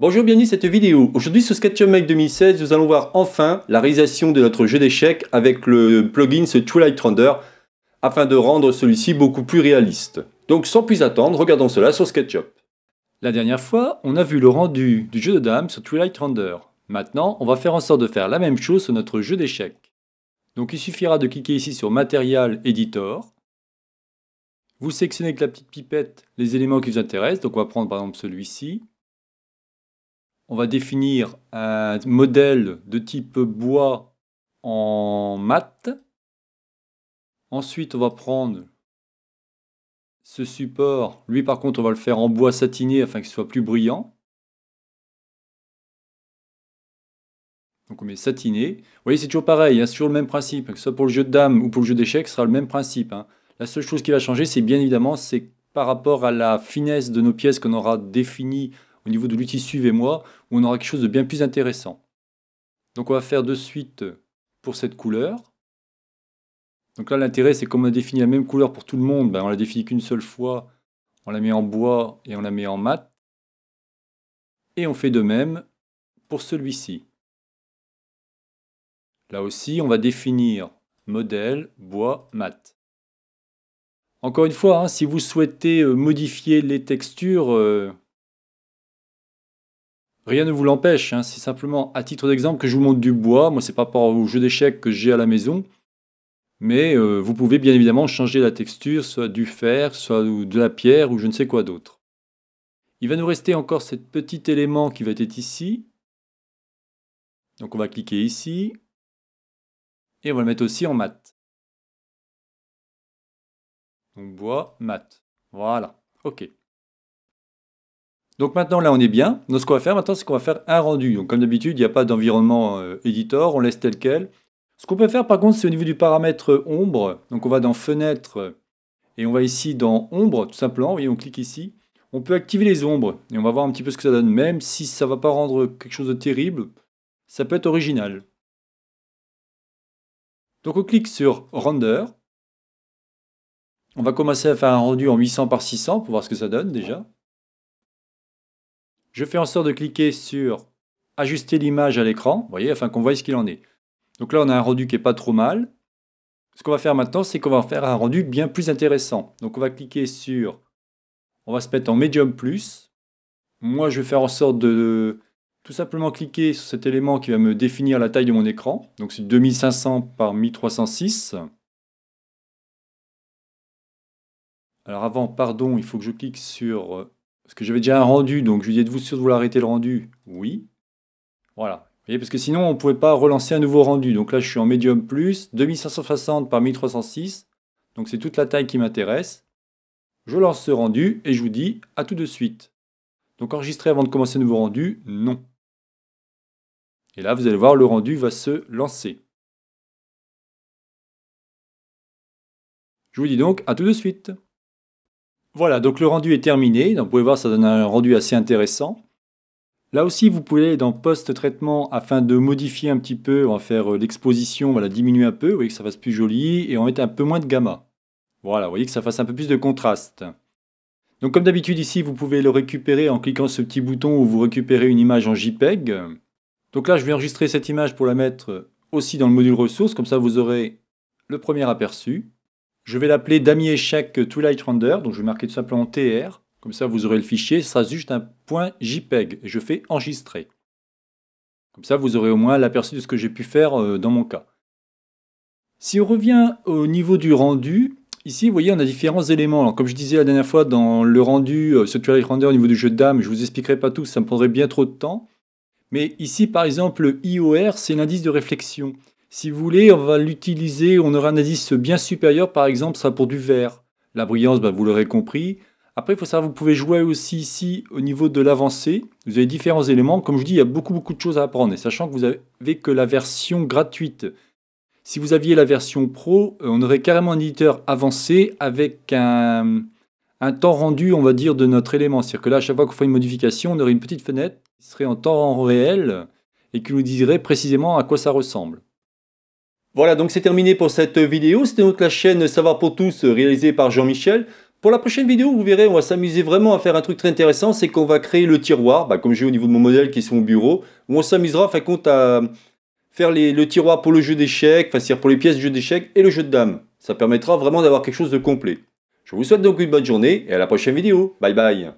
Bonjour, bienvenue dans cette vidéo. Aujourd'hui sur SketchUp 2016, nous allons voir enfin la réalisation de notre jeu d'échecs avec le plugin Twilight Render afin de rendre celui-ci beaucoup plus réaliste. Donc sans plus attendre, regardons cela sur SketchUp. La dernière fois, on a vu le rendu du jeu de dames sur Twilight Render. Maintenant, on va faire en sorte de faire la même chose sur notre jeu d'échecs. Donc il suffira de cliquer ici sur Material Editor. Vous sélectionnez avec la petite pipette les éléments qui vous intéressent. Donc on va prendre par exemple celui-ci on va définir un modèle de type bois en mat. Ensuite, on va prendre ce support. Lui, par contre, on va le faire en bois satiné afin qu'il soit plus brillant. Donc on met satiné. Vous voyez, c'est toujours pareil, hein, toujours le même principe. Que ce soit pour le jeu de dames ou pour le jeu d'échecs, ce sera le même principe. Hein. La seule chose qui va changer, c'est bien évidemment, c'est par rapport à la finesse de nos pièces qu'on aura définies niveau de l'outil Suivez-moi, où on aura quelque chose de bien plus intéressant. Donc on va faire de suite pour cette couleur. Donc là, l'intérêt, c'est qu'on a défini la même couleur pour tout le monde, ben, on la définit qu'une seule fois, on la met en bois et on la met en mat. Et on fait de même pour celui-ci. Là aussi, on va définir modèle, bois, mat. Encore une fois, hein, si vous souhaitez euh, modifier les textures, euh, Rien ne vous l'empêche. Hein. C'est simplement à titre d'exemple que je vous montre du bois. Moi, c'est par rapport au jeu d'échecs que j'ai à la maison. Mais euh, vous pouvez bien évidemment changer la texture, soit du fer, soit de la pierre ou je ne sais quoi d'autre. Il va nous rester encore cet petit élément qui va être ici. Donc on va cliquer ici. Et on va le mettre aussi en mat. Donc bois, mat. Voilà. OK. Donc maintenant, là, on est bien. Donc ce qu'on va faire maintenant, c'est qu'on va faire un rendu. Donc comme d'habitude, il n'y a pas d'environnement euh, éditeur, on laisse tel quel. Ce qu'on peut faire par contre, c'est au niveau du paramètre ombre. Donc on va dans fenêtre et on va ici dans ombre, tout simplement. Vous voyez, on clique ici. On peut activer les ombres et on va voir un petit peu ce que ça donne. Même si ça ne va pas rendre quelque chose de terrible, ça peut être original. Donc on clique sur Render. On va commencer à faire un rendu en 800 par 600 pour voir ce que ça donne déjà. Je fais en sorte de cliquer sur ajuster l'image à l'écran, Vous voyez, afin qu'on voie ce qu'il en est. Donc là, on a un rendu qui n'est pas trop mal. Ce qu'on va faire maintenant, c'est qu'on va faire un rendu bien plus intéressant. Donc on va cliquer sur, on va se mettre en Medium Plus. Moi, je vais faire en sorte de tout simplement cliquer sur cet élément qui va me définir la taille de mon écran. Donc c'est 2500 par 1306. Alors avant, pardon, il faut que je clique sur parce que j'avais déjà un rendu, donc je lui ai dit, êtes-vous sûr de vouloir arrêter le rendu Oui. Voilà. Vous voyez, parce que sinon, on ne pouvait pas relancer un nouveau rendu. Donc là, je suis en Medium+, plus, 2560 par 1306. Donc c'est toute la taille qui m'intéresse. Je lance ce rendu et je vous dis à tout de suite. Donc enregistrer avant de commencer un nouveau rendu, non. Et là, vous allez voir, le rendu va se lancer. Je vous dis donc à tout de suite. Voilà, donc le rendu est terminé. vous pouvez voir, ça donne un rendu assez intéressant. Là aussi, vous pouvez aller dans post-traitement afin de modifier un petit peu. On va faire euh, l'exposition, on va la diminuer un peu. Vous voyez que ça fasse plus joli et on va mettre un peu moins de gamma. Voilà, vous voyez que ça fasse un peu plus de contraste. Donc comme d'habitude ici, vous pouvez le récupérer en cliquant sur ce petit bouton où vous récupérez une image en JPEG. Donc là, je vais enregistrer cette image pour la mettre aussi dans le module ressources, comme ça vous aurez le premier aperçu. Je vais l'appeler Damier Échec Twilight Render, donc je vais marquer tout simplement TR, comme ça vous aurez le fichier, ce sera juste un point JPEG, et je fais enregistrer. Comme ça vous aurez au moins l'aperçu de ce que j'ai pu faire euh, dans mon cas. Si on revient au niveau du rendu, Ici, vous voyez, on a différents éléments. comme je disais la dernière fois, dans le rendu, ce euh, Twilight Render au niveau du jeu de dames, je ne vous expliquerai pas tout, ça me prendrait bien trop de temps. Mais ici, par exemple, le IOR, c'est l'indice de réflexion. Si vous voulez, on va l'utiliser, on aura un indice bien supérieur, par exemple, ça pour du vert. La brillance, bah, vous l'aurez compris. Après, il faut savoir, que vous pouvez jouer aussi ici au niveau de l'avancée. Vous avez différents éléments. Comme je dis, il y a beaucoup, beaucoup de choses à apprendre. Et sachant que vous n'avez que la version gratuite. Si vous aviez la version pro, euh, on aurait carrément un éditeur avancé avec un, un temps rendu, on va dire, de notre élément. C'est-à-dire que là, à chaque fois qu'on fait une modification, on aurait une petite fenêtre qui serait en temps réel et qui nous dirait précisément à quoi ça ressemble. Voilà, donc c'est terminé pour cette vidéo. C'était donc la chaîne Savoir pour tous réalisée par Jean-Michel. Pour la prochaine vidéo, vous verrez, on va s'amuser vraiment à faire un truc très intéressant, c'est qu'on va créer le tiroir, bah, comme j'ai au niveau de mon modèle qui est sur mon bureau, où on s'amusera, en compte, à faire le tiroir pour le jeu d'échecs, enfin, c'est-à-dire pour les pièces du jeu d'échecs et le jeu de dames. Ça permettra vraiment d'avoir quelque chose de complet. Je vous souhaite donc une bonne journée et à la prochaine vidéo. Bye bye